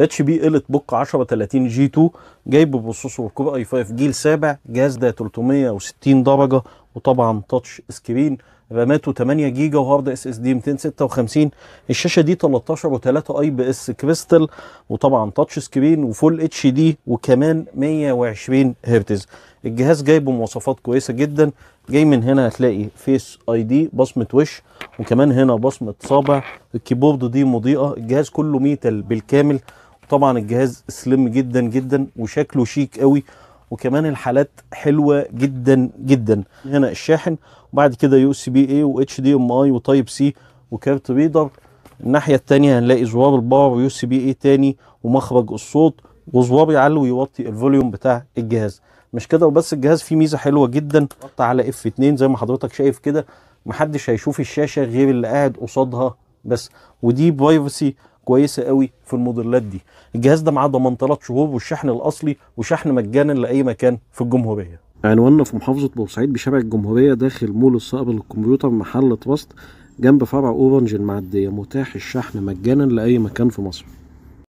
اتش بي قلت بوك 1030 جي 2 جايب بروسيسور كور اي 5 جيل سابع جهاز ده 360 درجه وطبعا تاتش سكرين راماته 8 جيجا وهارد اس اس دي 256 الشاشه دي 13 و3 اي بي اس كريستال وطبعا تاتش سكرين وفول اتش دي وكمان 120 هرتز الجهاز جايب مواصفات كويسه جدا جاي من هنا هتلاقي فيس اي دي بصمه وش وكمان هنا بصمه صابع الكيبورد دي مضيئه الجهاز كله ميتال بالكامل طبعا الجهاز سليم جدا جدا وشكله شيك قوي وكمان الحالات حلوه جدا جدا هنا الشاحن وبعد كده يو اس بي اي واتش دي ام اي وتايب سي وكارت ريدر الناحيه الثانيه هنلاقي زوار الباور يو اس بي اي ثاني ومخرج الصوت وزوار يعلو ويوطي الفوليوم بتاع الجهاز مش كده وبس الجهاز فيه ميزه حلوه جدا قطع على اف 2 زي ما حضرتك شايف كده محدش هيشوف الشاشه غير اللي قاعد قصادها بس ودي برايفسي كويسه قوي في الموديلات دي الجهاز ده معاه ضمان 3 شهور والشحن الاصلي وشحن مجانا لاي مكان في الجمهوريه عنواننا في محافظه بورسعيد بشارع الجمهوريه داخل مول الصقر للكمبيوتر محل تراست جنب فرع اورنج المعديه متاح الشحن مجانا لاي مكان في مصر